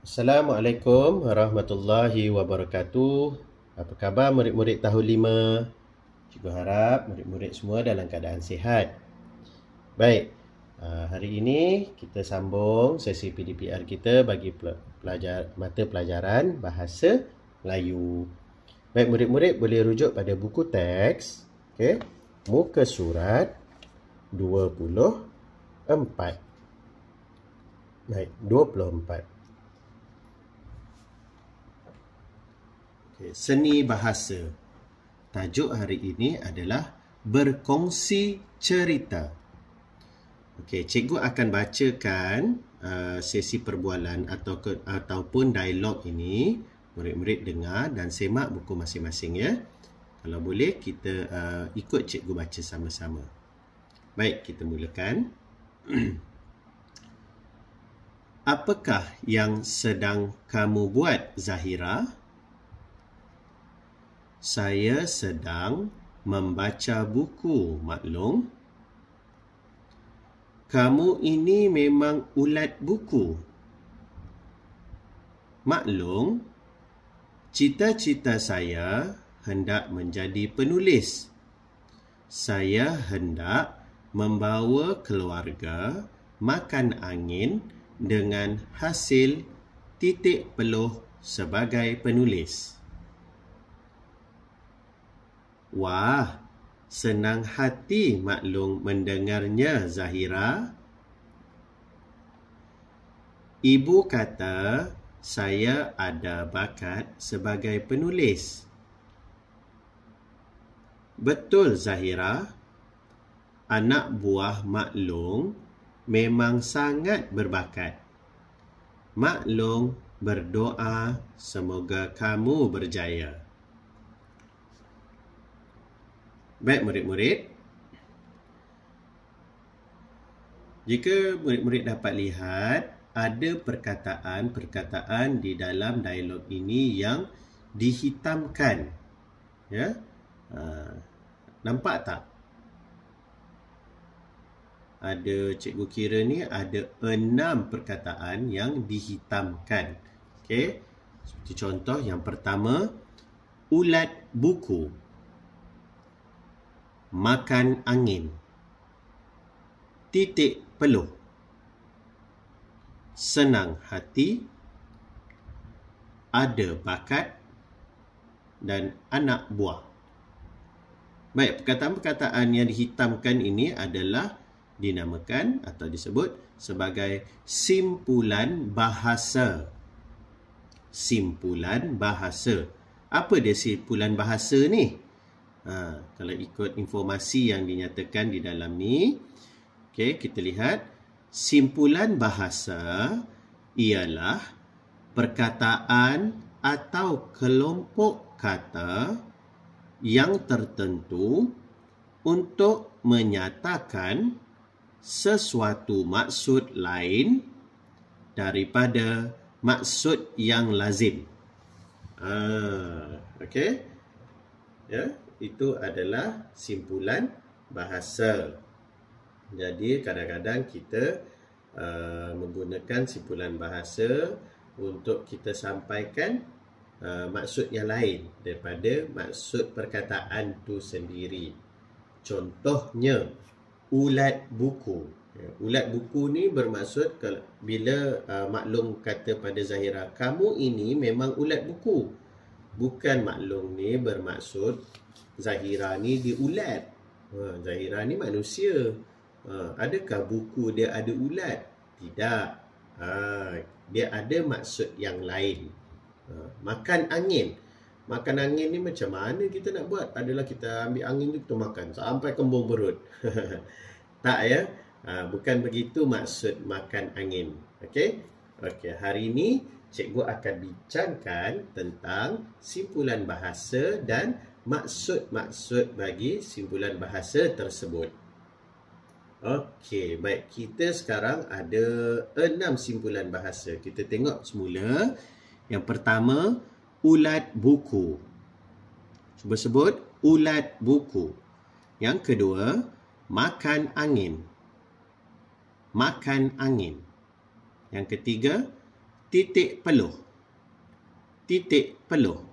Assalamualaikum warahmatullahi wabarakatuh. Apa khabar murid-murid tahun 5? Cikgu harap murid-murid semua dalam keadaan sihat. Baik. Ah, hari ini kita sambung sesi PDPR kita bagi pelajar mata pelajaran bahasa Melayu. Baik murid-murid boleh rujuk pada buku teks, okey. Muka surat 24. Baik, 24. okay. seni bahasa. Tajuk hari ini adalah berkongsi cerita. Okey, cikgu akan bacakan uh, sesi perbualan atau ke, ataupun dialog ini. Murid-murid dengar dan semak buku masing-masing ya. Kalau boleh kita uh, ikut cikgu baca sama-sama. Baik, kita mulakan. Apakah yang sedang kamu buat, Zahira? Zahira? Saya sedang membaca buku, maklum. Kamu ini memang ulat buku. Maklum, cita-cita saya hendak menjadi penulis. Saya hendak membawa keluarga makan angin dengan hasil titik peluh sebagai penulis. Wah, senang hati maklum mendengarnya, Zahira. Ibu kata saya ada bakat sebagai penulis. Betul, Zahira. Anak buah Mak Long memang sangat berbakat. Mak Long berdoa semoga kamu berjaya. Baik murid-murid Jika murid-murid dapat lihat Ada perkataan-perkataan di dalam dialog ini yang dihitamkan ya? Ha, nampak tak? Ada cikgu kira ni ada enam perkataan yang dihitamkan Okay Seperti contoh yang pertama Ulat buku makan angin. Titik peluh. Senang hati. Ada bakat. Dan anak buah. Baik, perkataan-perkataan yang dihitamkan ini adalah dinamakan atau disebut sebagai simpulan bahasa. Simpulan bahasa. Apa dia simpulan bahasa ni? Ha, kalau ikut informasi yang dinyatakan di dalam ni, okay, kita lihat simpulan bahasa ialah perkataan atau kelompok kata yang tertentu untuk menyatakan sesuatu maksud lain daripada maksud yang lazim. Ah, ha, okay. Ya, itu adalah simpulan bahasa. Jadi kadang-kadang kita uh, menggunakan simpulan bahasa untuk kita sampaikan uh, maksud yang lain daripada maksud perkataan tu sendiri. Contohnya, ulat buku. Ya, ulat buku ni bermaksud bila uh, maklum kata pada Zahira, kamu ini memang ulat buku. Bukan maklum ni bermaksud Zahira ni dia ulat. Ha, Zahira ni manusia. Ha, adakah buku dia ada ulat? Tidak. Ha, dia ada maksud yang lain. Ha, makan angin. Makan angin ni macam mana kita nak buat? Adalah kita ambil angin tu makan sampai kembung perut. tak ya? Ha, bukan begitu maksud makan angin. Okey? Okey, hari ini cikgu akan bincangkan tentang simpulan bahasa dan maksud-maksud bagi simpulan bahasa tersebut. Okey, baik. Kita sekarang ada enam simpulan bahasa. Kita tengok semula. Yang pertama, ulat buku. Cuba sebut, ulat buku. Yang kedua, makan angin. Makan angin. Yang ketiga, titik peluh. Titik peluh.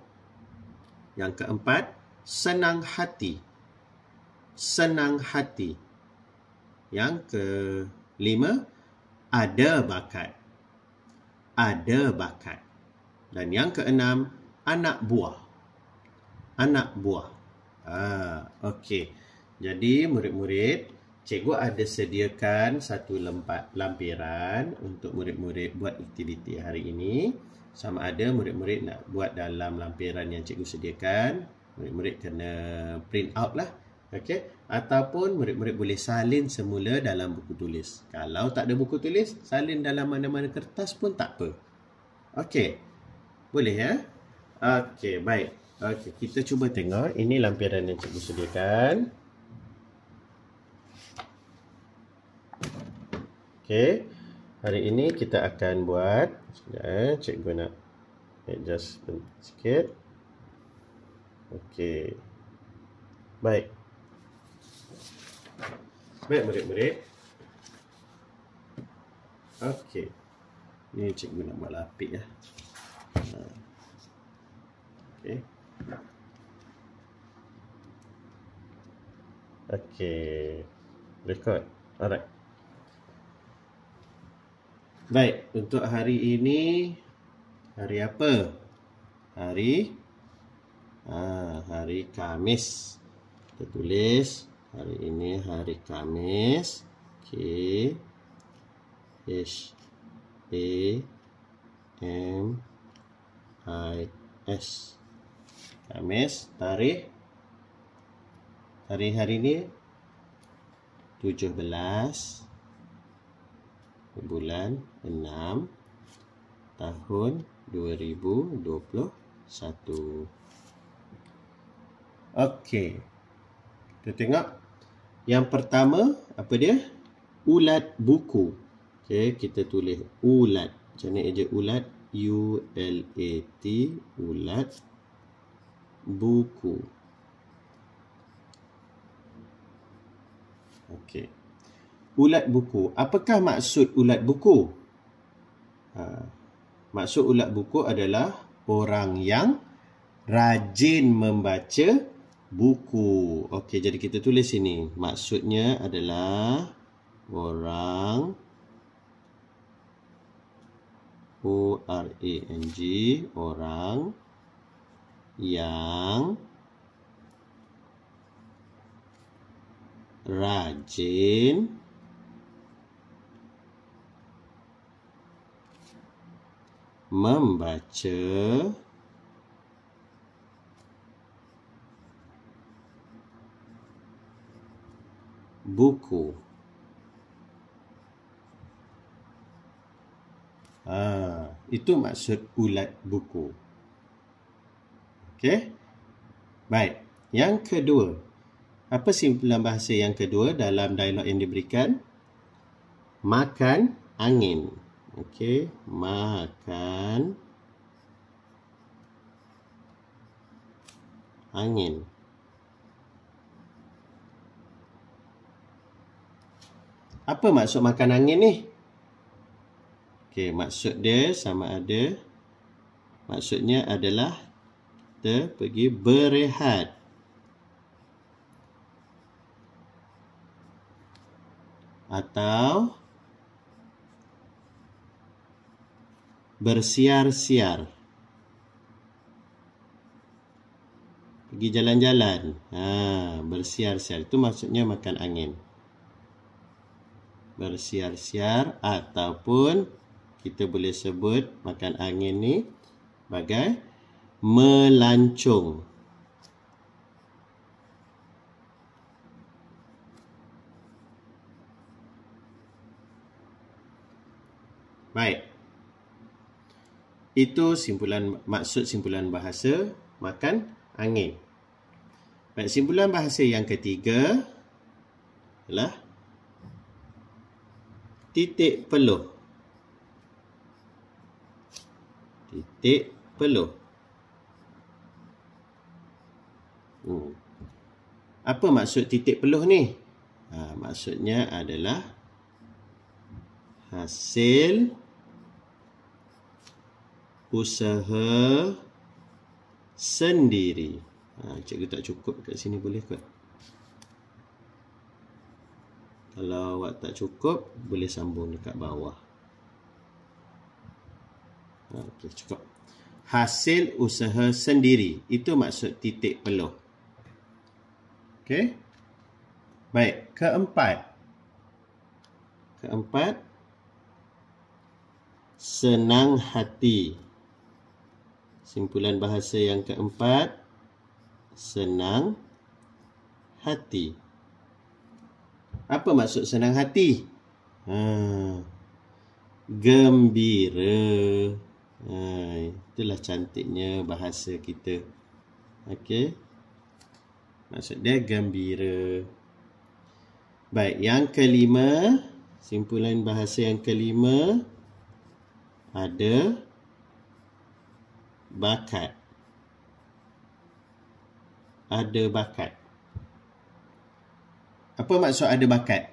Yang keempat, senang hati. Senang hati. Yang kelima, ada bakat. Ada bakat. Dan yang keenam, anak buah. Anak buah. Ah, Okey. Jadi, murid-murid, cikgu ada sediakan satu lempat lampiran untuk murid-murid buat aktiviti hari ini. Sama ada murid-murid nak buat dalam lampiran yang cikgu sediakan murid-murid kena print out lah okey ataupun murid-murid boleh salin semula dalam buku tulis kalau tak ada buku tulis salin dalam mana-mana kertas pun tak apa okey boleh ya okey baik okey kita cuba tengok ini lampiran yang cikgu sediakan okey hari ini kita akan buat sekejap eh cikgu nak adjust sikit Okey. Baik. Baik, murid-murid. Okey. Ini cikgu nak buat lapik lah. Okey. Okey. Record. Alright. Baik, untuk hari ini hari apa? Hari ha, hari Kamis kita tulis hari ini hari Kamis K H A M I S Kamis tarikh hari hari ini 17 bulan 6 tahun 2021 Okey. Kita tengok. Yang pertama, apa dia? Ulat buku. Okey, kita tulis ulat. Macam mana eja ulat? U-L-A-T. Ulat. Buku. Okey. Ulat buku. Apakah maksud ulat buku? Ha. Maksud ulat buku adalah orang yang rajin membaca buku buku. Okey, jadi kita tulis sini. Maksudnya adalah orang O R A N G orang yang rajin membaca buku. Ha, itu maksud ulat buku. Okey. Baik. Yang kedua. Apa simpulan bahasa yang kedua dalam dialog yang diberikan? Makan angin. Okey. Makan angin. Angin. Apa maksud makan angin ni? Okey, maksud dia sama ada maksudnya adalah kita pergi berehat. Atau bersiar-siar. Pergi jalan-jalan. Ha, bersiar-siar itu maksudnya makan angin bersiar-siar ataupun kita boleh sebut makan angin ni sebagai melancung. Baik. Itu simpulan maksud simpulan bahasa makan angin. Baik, simpulan bahasa yang ketiga ialah titik peluh titik peluh hmm. apa maksud titik peluh ni ha, maksudnya adalah hasil usaha sendiri ha, cikgu tak cukup kat sini boleh kot kalau awak tak cukup Boleh sambung dekat bawah Okey cukup Hasil usaha sendiri Itu maksud titik peluh Okey Baik keempat Keempat Senang hati Simpulan bahasa yang keempat Senang hati Hati apa maksud senang hati? Ha. Gembira. Ha. Itulah cantiknya bahasa kita. Okey. Maksud dia gembira. Baik, yang kelima, simpulan bahasa yang kelima ada bakat. Ada bakat. Apa maksud ada bakat?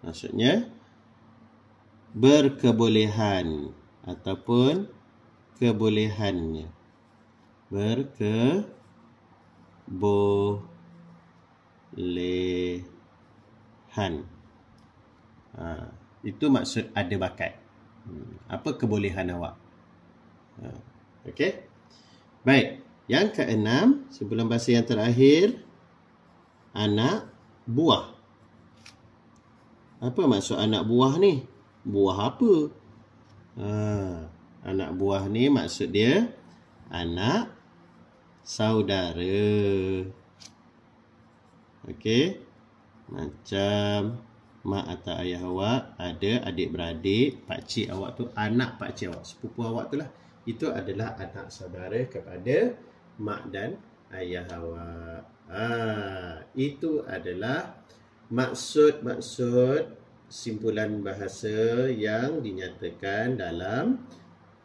Maksudnya berkebolehan ataupun kebolehannya. Berke bo le han. Ha, itu maksud ada bakat. Hmm, apa kebolehan awak? Ha, Okey. Baik. Yang keenam, sebelum bahasa yang terakhir, anak buah. Apa maksud anak buah ni? Buah apa? Ha, anak buah ni maksud dia anak saudara. Okey. Macam mak atau ayah awak ada adik-beradik, pak cik awak tu anak pak cik awak, sepupu awak tu lah. Itu adalah anak saudara kepada mak dan ayah awak. Ha, itu adalah maksud-maksud simpulan bahasa yang dinyatakan dalam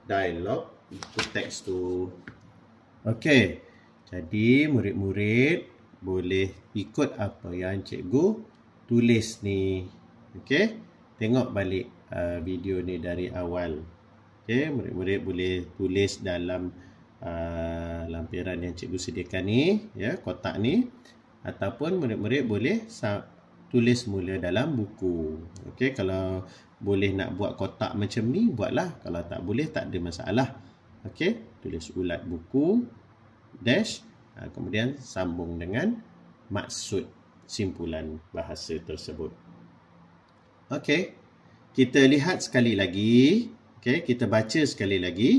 dialog itu teks tu. Okey. Jadi murid-murid boleh ikut apa yang cikgu tulis ni. Okey. Tengok balik uh, video ni dari awal. Okey, murid-murid boleh tulis dalam Ah, lampiran yang cikgu sediakan ni ya kotak ni ataupun murid-murid boleh tulis mula dalam buku okey kalau boleh nak buat kotak macam ni buatlah kalau tak boleh tak ada masalah okey tulis ulat buku dash ah, kemudian sambung dengan maksud simpulan bahasa tersebut okey kita lihat sekali lagi okey kita baca sekali lagi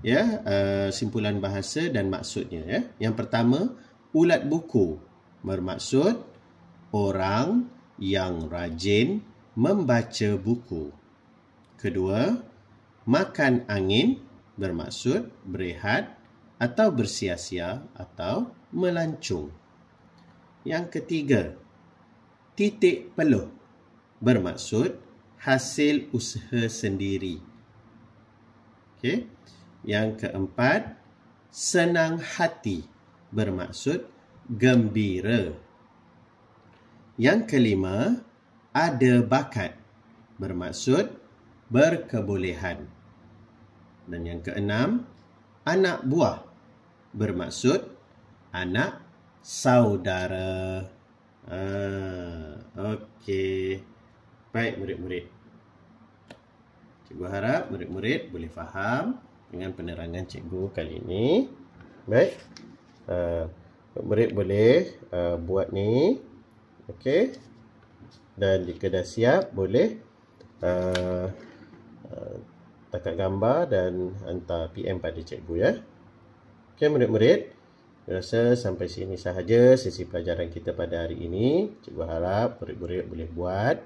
ya uh, simpulan bahasa dan maksudnya ya yang pertama ulat buku bermaksud orang yang rajin membaca buku kedua makan angin bermaksud berehat atau bersia-sia atau melancung yang ketiga titik peluh bermaksud hasil usaha sendiri okey yang keempat, senang hati bermaksud gembira. Yang kelima, ada bakat bermaksud berkebolehan. Dan yang keenam, anak buah bermaksud anak saudara. Ah, Okey. Baik, murid-murid. Cikgu harap murid-murid boleh faham dengan penerangan cikgu kali ini. Baik. Uh, murid boleh uh, buat ni. Okey. Dan jika dah siap boleh uh, uh, takat gambar dan hantar PM pada cikgu ya. Okey murid-murid. Rasa sampai sini sahaja sesi pelajaran kita pada hari ini. Cikgu harap murid-murid boleh buat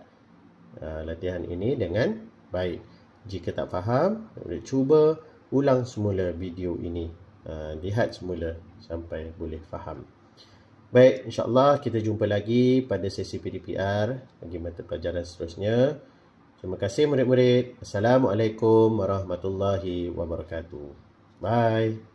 uh, latihan ini dengan baik. Jika tak faham, boleh cuba ulang semula video ini uh, lihat semula sampai boleh faham baik insyaallah kita jumpa lagi pada sesi PDPR bagi mata pelajaran seterusnya terima kasih murid-murid assalamualaikum warahmatullahi wabarakatuh bye